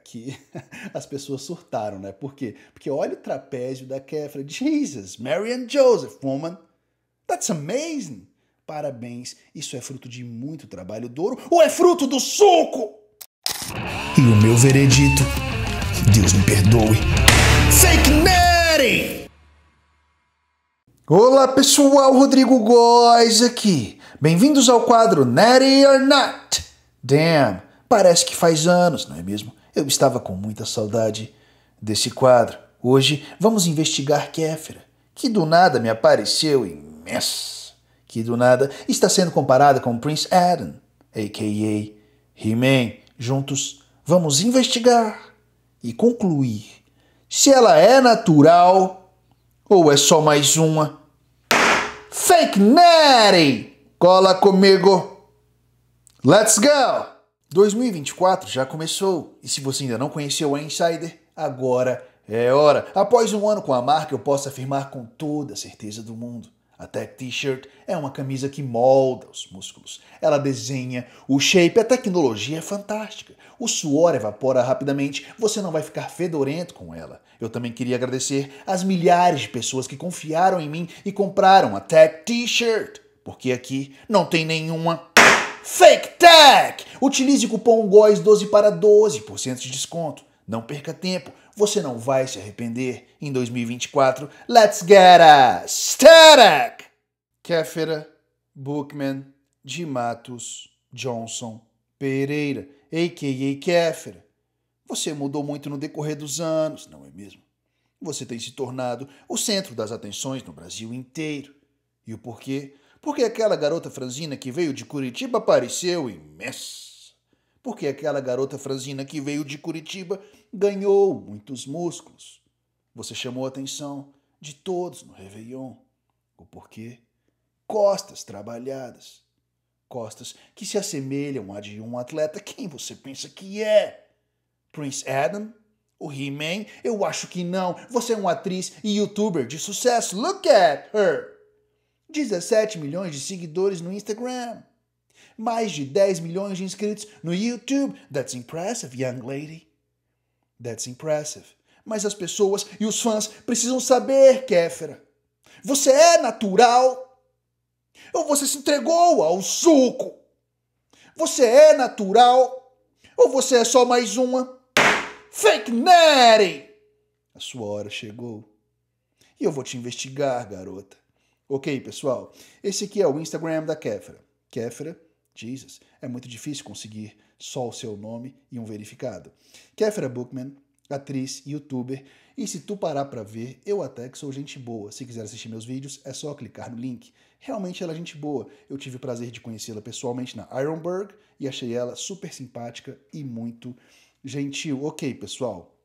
aqui as pessoas surtaram, né? Por quê? Porque olha o trapézio da Kefra. Jesus, Mary and Joseph, woman. That's amazing. Parabéns, isso é fruto de muito trabalho duro ou é fruto do suco? E o meu veredito, Deus me perdoe. Fake Nerdy! Olá pessoal, Rodrigo Góes aqui. Bem-vindos ao quadro Nerdy or Not. Damn, parece que faz anos, não é mesmo? Eu estava com muita saudade desse quadro. Hoje vamos investigar Kéfera, que do nada me apareceu imensa, que do nada está sendo comparada com Prince Adam, a.k.a. He-Man. Juntos vamos investigar e concluir se ela é natural ou é só mais uma. Fake Natty! Cola comigo! Let's go! 2024 já começou e se você ainda não conheceu a Insider, agora é hora. Após um ano com a marca, eu posso afirmar com toda a certeza do mundo. A Tech T-shirt é uma camisa que molda os músculos. Ela desenha o shape, a tecnologia é fantástica. O suor evapora rapidamente, você não vai ficar fedorento com ela. Eu também queria agradecer às milhares de pessoas que confiaram em mim e compraram a Tech T-shirt, porque aqui não tem nenhuma Fake Tech! Utilize o cupom GOES12 para 12% de desconto. Não perca tempo, você não vai se arrepender. Em 2024, let's get a static! Kéfera, Bookman, de Matos, Johnson, Pereira, a.k.a. Kéfera. Você mudou muito no decorrer dos anos, não é mesmo? Você tem se tornado o centro das atenções no Brasil inteiro. E o porquê? Porque aquela garota franzina que veio de Curitiba apareceu imensa. Porque aquela garota franzina que veio de Curitiba ganhou muitos músculos. Você chamou a atenção de todos no Réveillon. O porquê? Costas trabalhadas. Costas que se assemelham a de um atleta. Quem você pensa que é? Prince Adam? O He-Man? Eu acho que não. Você é uma atriz e youtuber de sucesso. Look at her! 17 milhões de seguidores no Instagram, mais de 10 milhões de inscritos no YouTube. That's impressive, young lady. That's impressive. Mas as pessoas e os fãs precisam saber, Kéfera. Você é natural? Ou você se entregou ao suco? Você é natural? Ou você é só mais uma? Fake Nerdy! A sua hora chegou. E eu vou te investigar, garota. Ok, pessoal, esse aqui é o Instagram da Kefra. Kefra, Jesus, é muito difícil conseguir só o seu nome e um verificado. Kefra Bookman, atriz, youtuber, e se tu parar para ver, eu até que sou gente boa. Se quiser assistir meus vídeos, é só clicar no link. Realmente ela é gente boa. Eu tive o prazer de conhecê-la pessoalmente na Ironburg e achei ela super simpática e muito gentil. Ok, pessoal.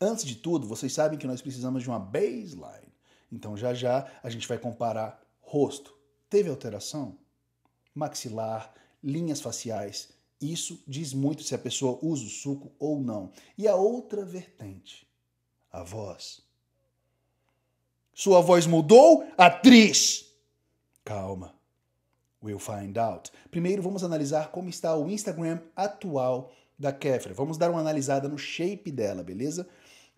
Antes de tudo, vocês sabem que nós precisamos de uma baseline. Então já já a gente vai comparar rosto. Teve alteração? Maxilar, linhas faciais. Isso diz muito se a pessoa usa o suco ou não. E a outra vertente, a voz. Sua voz mudou? Atriz! Calma. We'll find out. Primeiro vamos analisar como está o Instagram atual da Kefra. Vamos dar uma analisada no shape dela, beleza?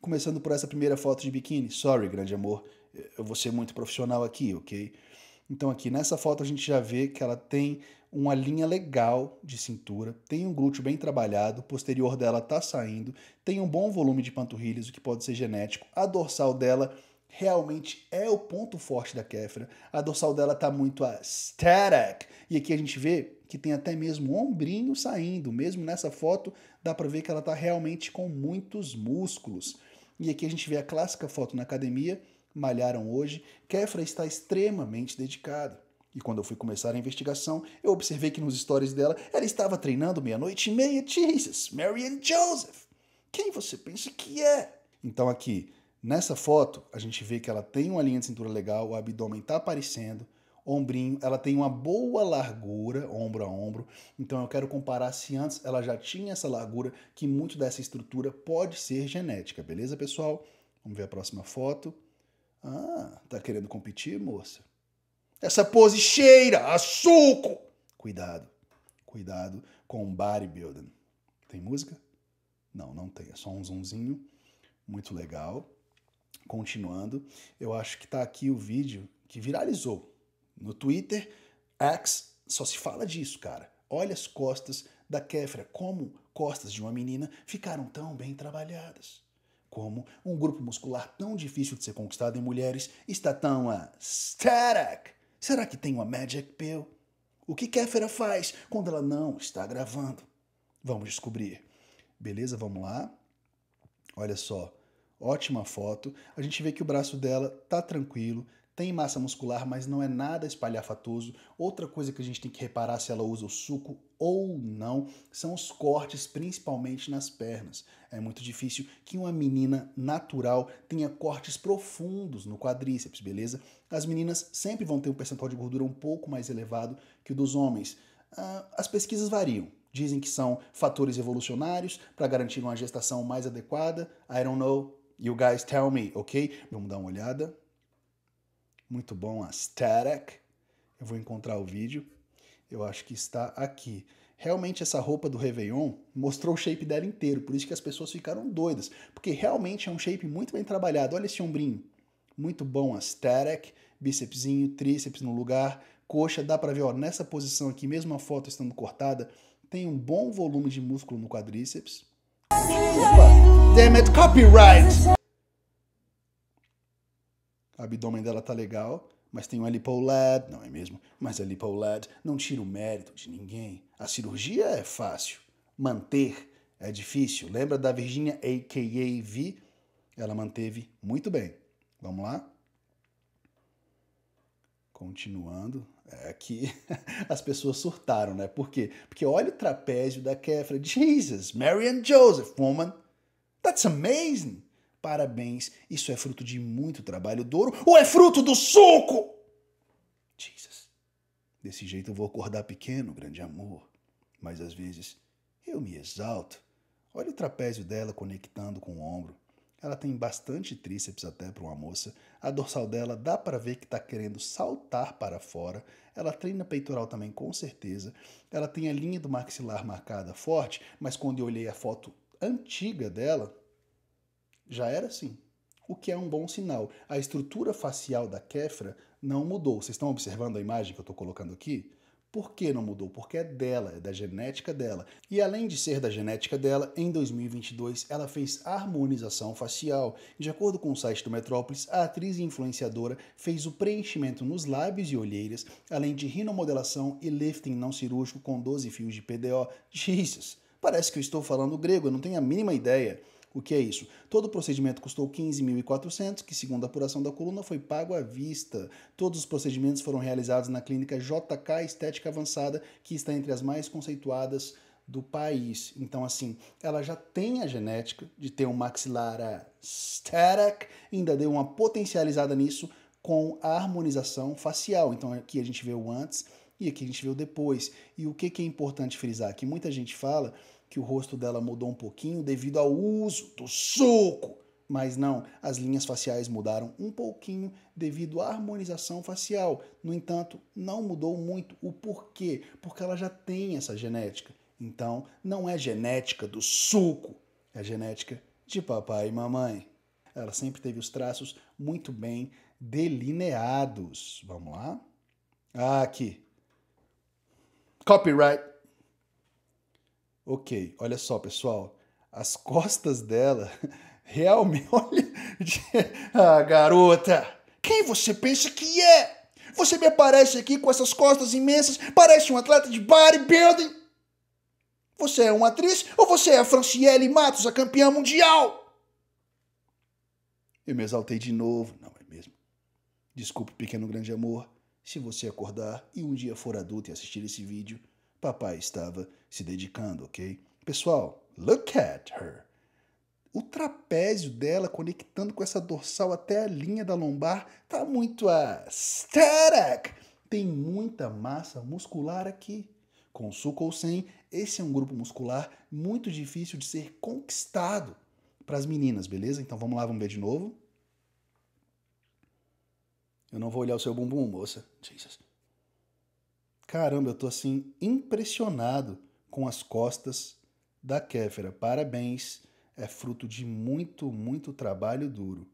Começando por essa primeira foto de biquíni. Sorry, grande amor, eu vou ser muito profissional aqui, ok? Então aqui nessa foto a gente já vê que ela tem uma linha legal de cintura, tem um glúteo bem trabalhado, o posterior dela está saindo, tem um bom volume de panturrilhas, o que pode ser genético. A dorsal dela realmente é o ponto forte da Kefra. A dorsal dela está muito aesthetic. E aqui a gente vê que tem até mesmo o ombrinho saindo. Mesmo nessa foto, dá para ver que ela está realmente com muitos músculos. E aqui a gente vê a clássica foto na academia, malharam hoje, Kefra está extremamente dedicada. E quando eu fui começar a investigação, eu observei que nos stories dela, ela estava treinando meia-noite e meia, Jesus, Mary and Joseph. Quem você pensa que é? Então aqui, nessa foto, a gente vê que ela tem uma linha de cintura legal, o abdômen está aparecendo, ombrinho, ela tem uma boa largura, ombro a ombro. Então eu quero comparar se antes ela já tinha essa largura, que muito dessa estrutura pode ser genética, beleza, pessoal? Vamos ver a próxima foto. Ah, tá querendo competir, moça? Essa pose cheira a suco! Cuidado, cuidado com bodybuilding. Tem música? Não, não tem, é só um zoomzinho. Muito legal. Continuando, eu acho que tá aqui o vídeo que viralizou no Twitter, X, só se fala disso, cara. Olha as costas da Kéfera, como costas de uma menina ficaram tão bem trabalhadas. Como um grupo muscular tão difícil de ser conquistado em mulheres está tão aesthetic. Será que tem uma magic pill? O que Kéfera faz quando ela não está gravando? Vamos descobrir. Beleza, vamos lá. Olha só, ótima foto. A gente vê que o braço dela tá tranquilo, tem massa muscular, mas não é nada espalhafatoso. Outra coisa que a gente tem que reparar se ela usa o suco ou não são os cortes, principalmente nas pernas. É muito difícil que uma menina natural tenha cortes profundos no quadríceps, beleza? As meninas sempre vão ter um percentual de gordura um pouco mais elevado que o dos homens. Ah, as pesquisas variam, Dizem que são fatores evolucionários para garantir uma gestação mais adequada. I don't know. You guys tell me, ok? Vamos dar uma olhada muito bom, aesthetic. Eu vou encontrar o vídeo. Eu acho que está aqui. Realmente essa roupa do Réveillon mostrou o shape dela inteiro, por isso que as pessoas ficaram doidas, porque realmente é um shape muito bem trabalhado. Olha esse ombrinho. Muito bom, aesthetic, bícepsinho, tríceps no lugar, coxa, dá para ver, ó, nessa posição aqui, mesmo a foto estando cortada, tem um bom volume de músculo no quadríceps. Opa! Damn it, copyright! o abdômen dela tá legal, mas tem um LipoLad, não é mesmo? Mas a LipoLad não tira o mérito de ninguém. A cirurgia é fácil, manter é difícil. Lembra da Virginia AKA V? Ela manteve muito bem. Vamos lá? Continuando, é que as pessoas surtaram, né? Por quê? Porque olha o trapézio da Kefra. Jesus, Mary and Joseph, woman. That's amazing. Parabéns, isso é fruto de muito trabalho duro ou é fruto do suco? Jesus. Desse jeito eu vou acordar pequeno, grande amor. Mas às vezes eu me exalto. Olha o trapézio dela conectando com o ombro. Ela tem bastante tríceps até para uma moça. A dorsal dela dá para ver que está querendo saltar para fora. Ela treina peitoral também, com certeza. Ela tem a linha do maxilar marcada forte, mas quando eu olhei a foto antiga dela, já era assim, o que é um bom sinal. A estrutura facial da Kefra não mudou. Vocês estão observando a imagem que eu estou colocando aqui? Por que não mudou? Porque é dela, é da genética dela. E além de ser da genética dela, em 2022 ela fez harmonização facial. De acordo com o site do Metrópolis, a atriz e influenciadora fez o preenchimento nos lábios e olheiras, além de rinomodelação e lifting não cirúrgico com 12 fios de PDO. Jesus, parece que eu estou falando grego, eu não tenho a mínima ideia. O que é isso? Todo o procedimento custou 15.400, que segundo a apuração da coluna foi pago à vista. Todos os procedimentos foram realizados na clínica JK Estética Avançada, que está entre as mais conceituadas do país. Então, assim, ela já tem a genética de ter um maxilar static, ainda deu uma potencializada nisso com a harmonização facial. Então, aqui a gente vê o antes e aqui a gente vê o depois. E o que, que é importante frisar? Que muita gente fala que o rosto dela mudou um pouquinho devido ao uso do suco. Mas não, as linhas faciais mudaram um pouquinho devido à harmonização facial. No entanto, não mudou muito. O porquê? Porque ela já tem essa genética. Então, não é genética do suco, é genética de papai e mamãe. Ela sempre teve os traços muito bem delineados. Vamos lá? Ah, aqui. Copyright Ok, olha só, pessoal. As costas dela realmente. Olha. ah, garota! Quem você pensa que é? Você me aparece aqui com essas costas imensas, parece um atleta de bodybuilding! Você é uma atriz ou você é a Franciele Matos, a campeã mundial? Eu me exaltei de novo. Não, é mesmo. Desculpe, pequeno grande amor. Se você acordar e um dia for adulto e assistir esse vídeo, papai estava se dedicando, ok? Pessoal, look at her. O trapézio dela conectando com essa dorsal até a linha da lombar tá muito aesthetic. Tem muita massa muscular aqui. Com suco ou sem, esse é um grupo muscular muito difícil de ser conquistado para as meninas, beleza? Então vamos lá, vamos ver de novo. Eu não vou olhar o seu bumbum, moça. Jesus. Caramba, eu tô assim impressionado com as costas da Kéfera. Parabéns, é fruto de muito, muito trabalho duro.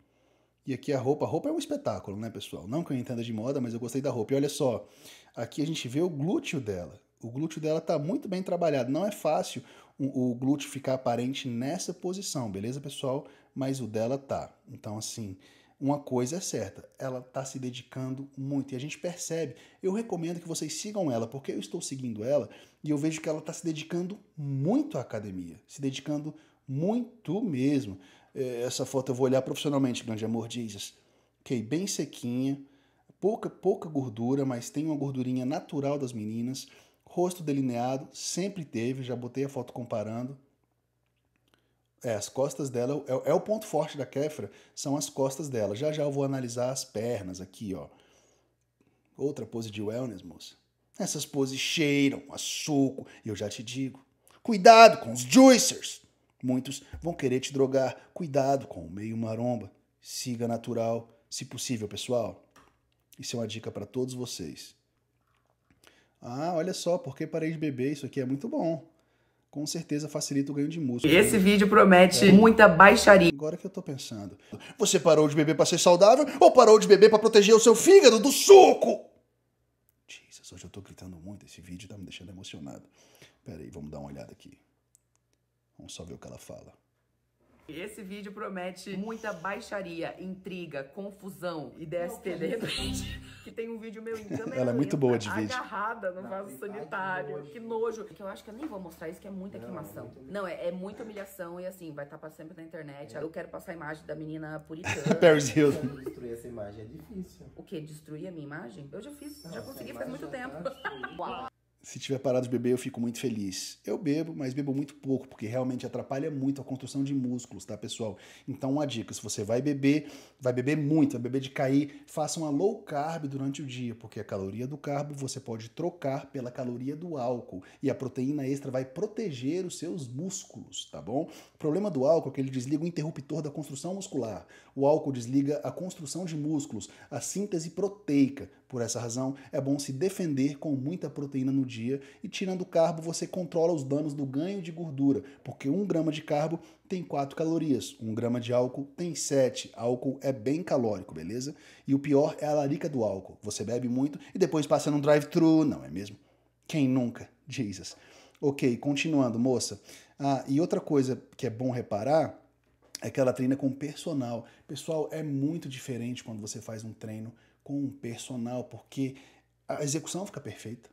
E aqui a roupa, a roupa é um espetáculo, né, pessoal? Não que eu entenda de moda, mas eu gostei da roupa. E olha só, aqui a gente vê o glúteo dela. O glúteo dela está muito bem trabalhado. Não é fácil o, o, glúteo ficar aparente nessa posição, beleza, pessoal? Mas o dela tá. Então, assim, uma coisa é certa, ela está se dedicando muito e a gente percebe. Eu recomendo que vocês sigam ela, porque eu estou seguindo ela e eu vejo que ela está se dedicando muito à academia, se dedicando muito mesmo. É, essa foto eu vou olhar profissionalmente, grande amor, Jesus. Ok, bem sequinha, pouca, pouca gordura, mas tem uma gordurinha natural das meninas. Rosto delineado, sempre teve, já botei a foto comparando. É, as costas dela é, é, o ponto forte da Kefra, são as costas dela. Já já eu vou analisar as pernas aqui, ó. Outra pose de wellness, moça. Essas poses cheiram a suco, e eu já te digo. Cuidado com os juicers! Muitos vão querer te drogar. Cuidado com o meio maromba. Siga natural, se possível, pessoal. Isso é uma dica para todos vocês. Ah, olha só, porque parei de beber, isso aqui é muito bom com certeza facilita o ganho de músculo. Esse né? vídeo promete é. muita baixaria. Agora que eu tô pensando. Você parou de beber para ser saudável ou parou de beber para proteger o seu fígado do suco? Jesus, hoje eu tô gritando muito, esse vídeo tá me deixando emocionado. Pera aí, vamos dar uma olhada aqui. Vamos só ver o que ela fala. Esse vídeo promete muita baixaria, intriga, confusão e DST de repente. que tem um vídeo meu em câmera Ela é muito boa de vídeo. agarrada no vaso sanitário. Que nojo. Que eu acho que eu nem vou mostrar isso, que é muita não, queimação. É muito... Não, é, é muita humilhação e assim, vai estar pra sempre na internet. É. Eu quero passar a imagem da menina puritana. Paris Hilton. Destruir essa imagem é difícil. O quê? Destruir a minha imagem? Eu já fiz, não, já consegui faz muito tá tempo. Uau se tiver parado de beber, eu fico muito feliz. Eu bebo, mas bebo muito pouco, porque realmente atrapalha muito a construção de músculos, tá, pessoal? Então, uma dica: se você vai beber, vai beber muito, vai beber de cair, faça uma low carb durante o dia, porque a caloria do carbo você pode trocar pela caloria do álcool e a proteína extra vai proteger os seus músculos, tá bom? O problema do álcool é que ele desliga o interruptor da construção muscular. O álcool desliga a construção de músculos, a síntese proteica. Por essa razão, é bom se defender com muita proteína no dia e tirando carbo você controla os danos do ganho de gordura, porque um grama de carbo tem 4 calorias, um grama de álcool tem 7. Álcool é bem calórico, beleza? E o pior é a larica do álcool. Você bebe muito e depois passa num drive-thru, não é mesmo? Quem nunca? Jesus. Ok, continuando, moça. Ah, e outra coisa que é bom reparar é que ela treina com personal. Pessoal, é muito diferente quando você faz um treino com um personal, porque a execução fica perfeita.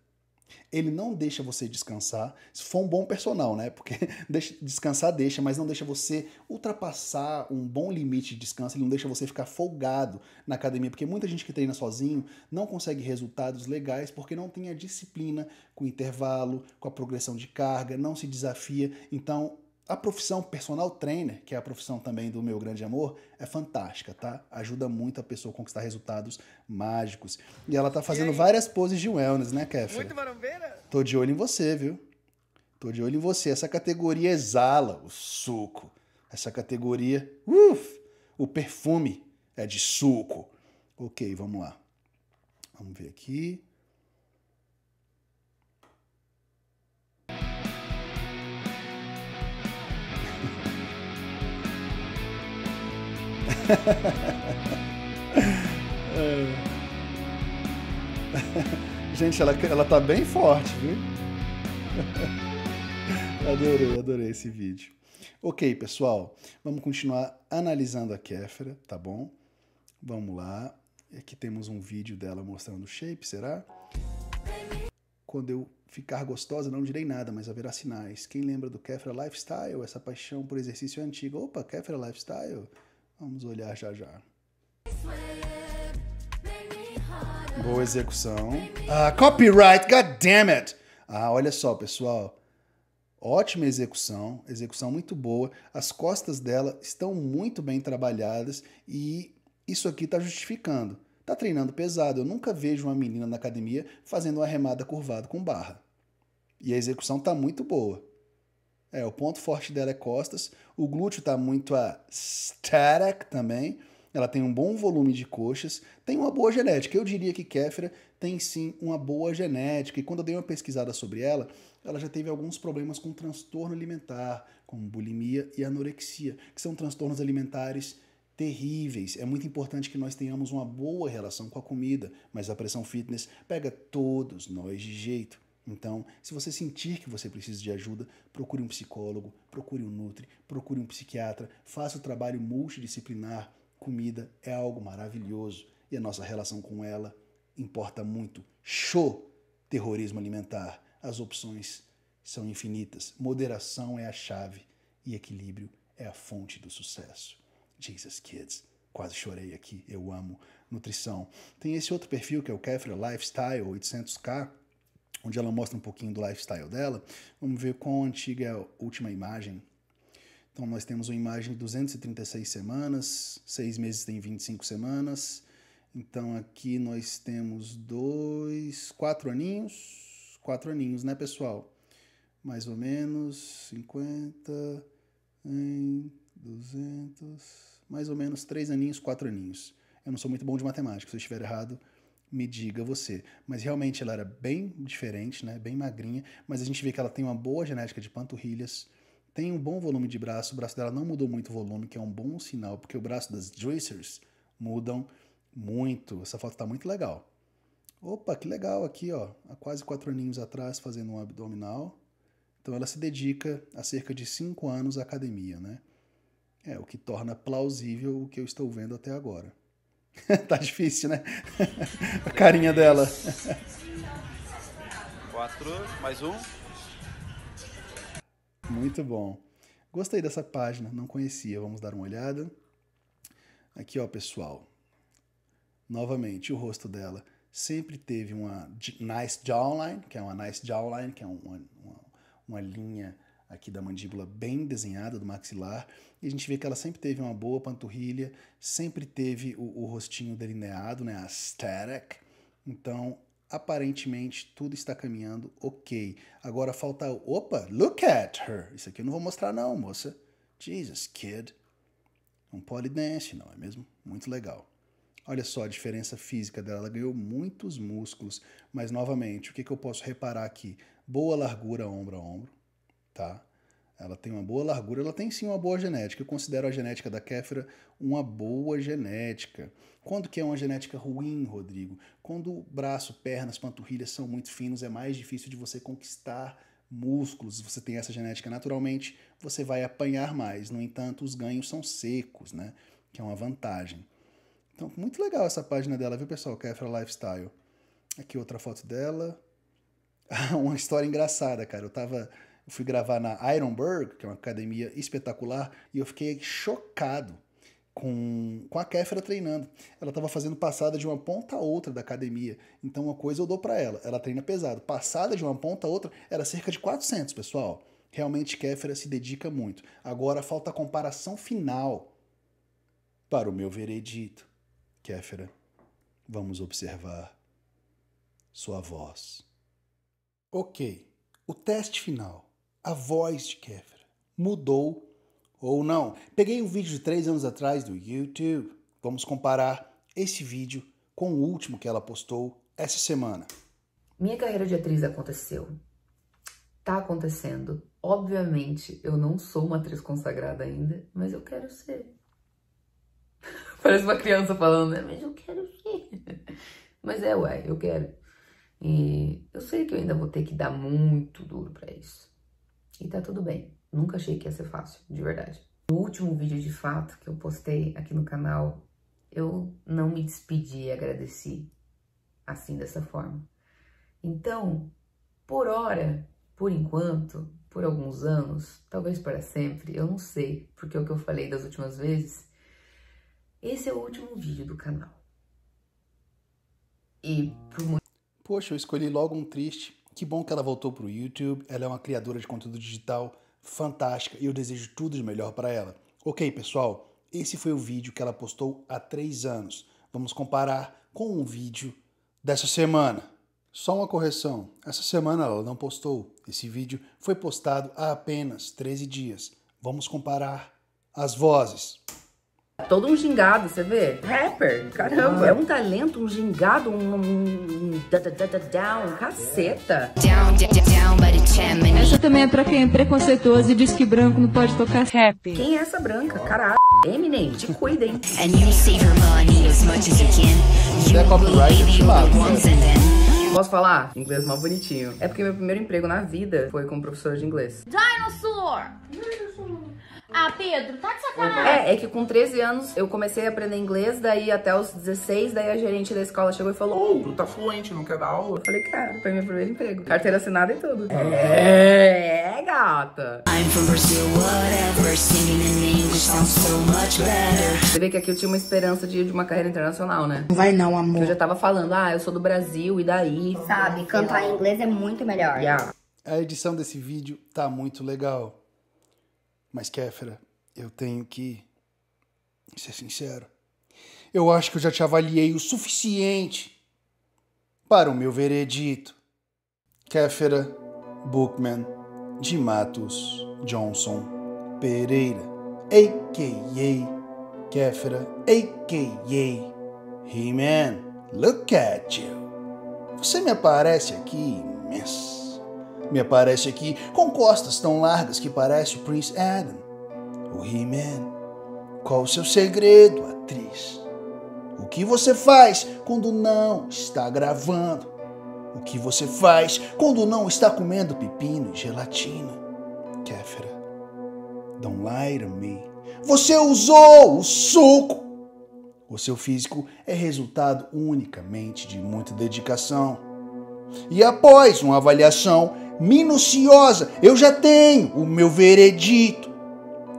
Ele não deixa você descansar, se for um bom personal, né? Porque deixa, descansar deixa, mas não deixa você ultrapassar um bom limite de descanso, ele não deixa você ficar folgado na academia, porque muita gente que treina sozinho não consegue resultados legais porque não tem a disciplina com o intervalo, com a progressão de carga, não se desafia. Então, a profissão personal trainer, que é a profissão também do meu grande amor, é fantástica, tá? Ajuda muito a pessoa a conquistar resultados mágicos. E ela tá fazendo várias poses de wellness, né, Kéfera? Muito marombeira? Tô de olho em você, viu? Tô de olho em você. Essa categoria exala o suco. Essa categoria, uf, o perfume é de suco. Ok, vamos lá. Vamos ver aqui. É. Gente, ela, ela tá bem forte, viu? adorei, adorei esse vídeo. Ok, pessoal, vamos continuar analisando a Kéfera, tá bom? Vamos lá. Aqui é temos um vídeo dela mostrando o shape, será? Quando eu ficar gostosa, não direi nada, mas haverá sinais. Quem lembra do Kefra Lifestyle, essa paixão por exercício antiga? Opa, Kefra Lifestyle? Vamos olhar já já. Boa execução. Ah, copyright, god damn it! Ah, olha só, pessoal. Ótima execução, execução muito boa. As costas dela estão muito bem trabalhadas e isso aqui está justificando. Está treinando pesado. Eu nunca vejo uma menina na academia fazendo uma remada curvada com barra. E a execução está muito boa. É, o ponto forte dela é costas. O glúteo está muito a static também. Ela tem um bom volume de coxas, tem uma boa genética. Eu diria que Kéfera tem sim uma boa genética. E quando eu dei uma pesquisada sobre ela, ela já teve alguns problemas com transtorno alimentar, como bulimia e anorexia, que são transtornos alimentares terríveis. É muito importante que nós tenhamos uma boa relação com a comida, mas a pressão fitness pega todos nós de jeito. Então, se você sentir que você precisa de ajuda, procure um psicólogo, procure um nutri, procure um psiquiatra, faça o trabalho multidisciplinar. Comida é algo maravilhoso e a nossa relação com ela importa muito. Show! Terrorismo alimentar. As opções são infinitas. Moderação é a chave e equilíbrio é a fonte do sucesso. Jesus Kids, quase chorei aqui, eu amo nutrição. Tem esse outro perfil que é o Kefra Lifestyle 800K, onde ela mostra um pouquinho do lifestyle dela. Vamos ver qual é a antiga última imagem. Então nós temos uma imagem de 236 semanas, seis meses tem 25 semanas. Então aqui nós temos dois, quatro aninhos, quatro aninhos, né, pessoal? Mais ou menos 50 em 200, mais ou menos três aninhos, quatro aninhos. Eu não sou muito bom de matemática, se eu estiver errado, me diga você. Mas realmente ela era bem diferente, né? Bem magrinha, mas a gente vê que ela tem uma boa genética de panturrilhas, tem um bom volume de braço, o braço dela não mudou muito o volume, que é um bom sinal, porque o braço das Juicers mudam muito. Essa foto tá muito legal. Opa, que legal aqui, ó, há quase quatro aninhos atrás fazendo um abdominal. Então ela se dedica há cerca de cinco anos à academia, né? É o que torna plausível o que eu estou vendo até agora. tá difícil, né? A carinha dela. Quatro, mais um. Muito bom. Gostei dessa página, não conhecia. Vamos dar uma olhada. Aqui, ó, pessoal. Novamente, o rosto dela sempre teve uma nice jawline, que é uma nice jawline, que é uma, uma, uma linha aqui da mandíbula bem desenhada, do maxilar, e a gente vê que ela sempre teve uma boa panturrilha, sempre teve o, o rostinho delineado, né, aesthetic, então aparentemente tudo está caminhando ok. Agora falta, opa, look at her, isso aqui eu não vou mostrar não, moça, Jesus, kid, um polydance, não é mesmo? Muito legal. Olha só a diferença física dela, ela ganhou muitos músculos, mas novamente, o que, que eu posso reparar aqui? Boa largura ombro a ombro, tá? Ela tem uma boa largura, ela tem sim uma boa genética. Eu considero a genética da Kéfera uma boa genética. Quando que é uma genética ruim, Rodrigo? Quando o braço, pernas, panturrilhas são muito finos, é mais difícil de você conquistar músculos. Se você tem essa genética naturalmente, você vai apanhar mais. No entanto, os ganhos são secos, né? Que é uma vantagem. Então, muito legal essa página dela, viu, pessoal? Kefra Lifestyle. Aqui outra foto dela. uma história engraçada, cara. Eu tava eu fui gravar na Ironburg, que é uma academia espetacular, e eu fiquei chocado com, com a Kéfera treinando. Ela estava fazendo passada de uma ponta a outra da academia. Então, uma coisa eu dou para ela: ela treina pesado. Passada de uma ponta a outra era cerca de 400, pessoal. Realmente, Kéfera se dedica muito. Agora falta a comparação final para o meu veredito. Kéfera, vamos observar sua voz. Ok, o teste final a voz de Kéfera mudou ou não. Peguei um vídeo de três anos atrás do YouTube. Vamos comparar esse vídeo com o último que ela postou essa semana. Minha carreira de atriz aconteceu. Tá acontecendo. Obviamente, eu não sou uma atriz consagrada ainda, mas eu quero ser. Parece uma criança falando, né? Mas eu quero ser. mas é, ué, eu quero. E eu sei que eu ainda vou ter que dar muito duro para isso. E tá tudo bem. Nunca achei que ia ser fácil, de verdade. No último vídeo de fato que eu postei aqui no canal, eu não me despedi e agradeci assim dessa forma. Então, por hora, por enquanto, por alguns anos, talvez para sempre, eu não sei, porque é o que eu falei das últimas vezes, esse é o último vídeo do canal. E por Poxa, eu escolhi logo um triste. Que bom que ela voltou para o YouTube. Ela é uma criadora de conteúdo digital fantástica e eu desejo tudo de melhor para ela. Ok, pessoal, esse foi o vídeo que ela postou há três anos. Vamos comparar com um vídeo dessa semana. Só uma correção: essa semana ela não postou. Esse vídeo foi postado há apenas 13 dias. Vamos comparar as vozes. Todo um gingado, você vê? Rapper, caramba. Uhum. É um talento, um gingado, um... um da, da, da, down, caceta. Essa também é pra quem é preconceituoso e diz que branco não pode tocar rap. Quem é essa branca? Caralho. Eminem, te cuida, hein? And you save your money as much as you can. You copyright, é. Posso falar? Inglês mal bonitinho. É porque meu primeiro emprego na vida foi como professor de inglês. Dinosaur! Dinosaur! Ah, Pedro, tá de sacanagem. É, é que com 13 anos eu comecei a aprender inglês, daí até os 16, daí a gerente da escola chegou e falou: Ô, tu tá fluente, não quer dar aula? Eu falei, cara, foi meu primeiro emprego. Carteira assinada e tudo. É, é gata. I'm from Brazil, whatever, singing in English sounds so much better. Você vê que aqui eu tinha uma esperança de, de uma carreira internacional, né? Não vai não, amor. Eu já tava falando, ah, eu sou do Brasil, e daí? Sabe, cantar em inglês é muito melhor. Yeah. A edição desse vídeo tá muito legal. Mas, Kéfera, eu tenho que ser sincero. Eu acho que eu já te avaliei o suficiente para o meu veredito. Kéfera Bookman de Matos Johnson Pereira, a.k.a. Kéfera, a.k.a. He-Man, look at you. Você me aparece aqui imenso me aparece aqui com costas tão largas que parece o Prince Adam, o He-Man. Qual o seu segredo, atriz? O que você faz quando não está gravando? O que você faz quando não está comendo pepino e gelatina? Kéfera, don't lie to me. Você usou o suco! O seu físico é resultado unicamente de muita dedicação. E após uma avaliação, minuciosa. Eu já tenho o meu veredito.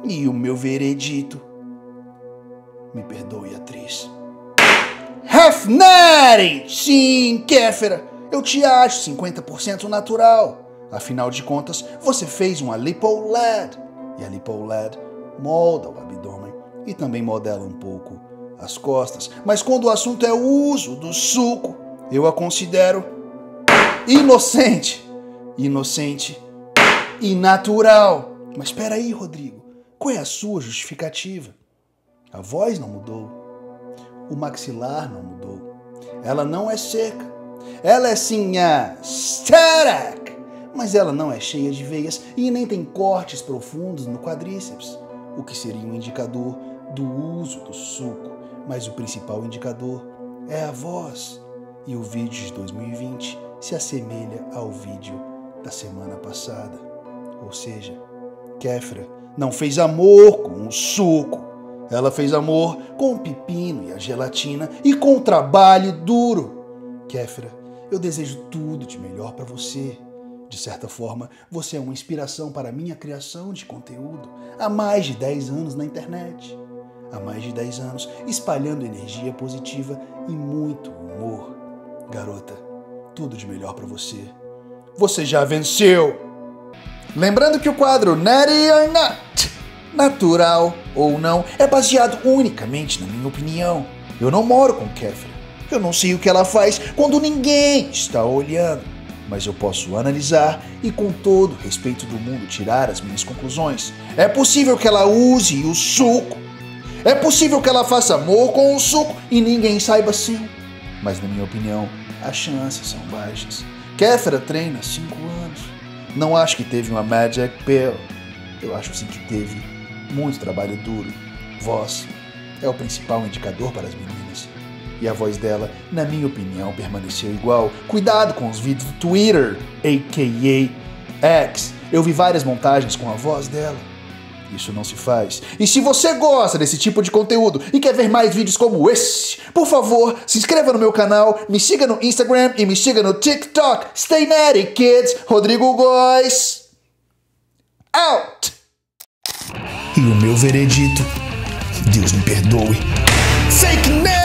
E o meu veredito. Me perdoe, atriz. Hefneri! Sim, Kéfera, eu te acho 50% natural. Afinal de contas, você fez uma lipolad. E a lipolad molda o abdômen e também modela um pouco as costas. Mas quando o assunto é o uso do suco, eu a considero inocente inocente e natural. Mas espera aí, Rodrigo, qual é a sua justificativa? A voz não mudou, o maxilar não mudou. Ela não é seca, ela é sim a static, mas ela não é cheia de veias e nem tem cortes profundos no quadríceps, o que seria um indicador do uso do suco. Mas o principal indicador é a voz. E o vídeo de 2020 se assemelha ao vídeo da semana passada. Ou seja, Kefra não fez amor com o suco, ela fez amor com o pepino e a gelatina e com o trabalho duro. Kefra, eu desejo tudo de melhor para você. De certa forma, você é uma inspiração para a minha criação de conteúdo há mais de 10 anos na internet. Há mais de 10 anos, espalhando energia positiva e muito humor. Garota, tudo de melhor para você você já venceu. Lembrando que o quadro Nerdy or Not, natural ou não, é baseado unicamente na minha opinião. Eu não moro com Catherine. Eu não sei o que ela faz quando ninguém está olhando. Mas eu posso analisar e, com todo respeito do mundo, tirar as minhas conclusões. É possível que ela use o suco. É possível que ela faça amor com o suco e ninguém saiba sim. Mas, na minha opinião, as chances são baixas. Kefra treina 5 anos. Não acho que teve uma Magic Pill. Eu acho sim que teve muito trabalho duro. Voz é o principal indicador para as meninas. E a voz dela, na minha opinião, permaneceu igual. Cuidado com os vídeos do Twitter, a.k.a. X. Eu vi várias montagens com a voz dela. Isso não se faz. E se você gosta desse tipo de conteúdo e quer ver mais vídeos como esse, por favor, se inscreva no meu canal, me siga no Instagram e me siga no TikTok. Stay natty, kids! Rodrigo Góes. Out! E o meu veredito, Deus me perdoe. Fake news!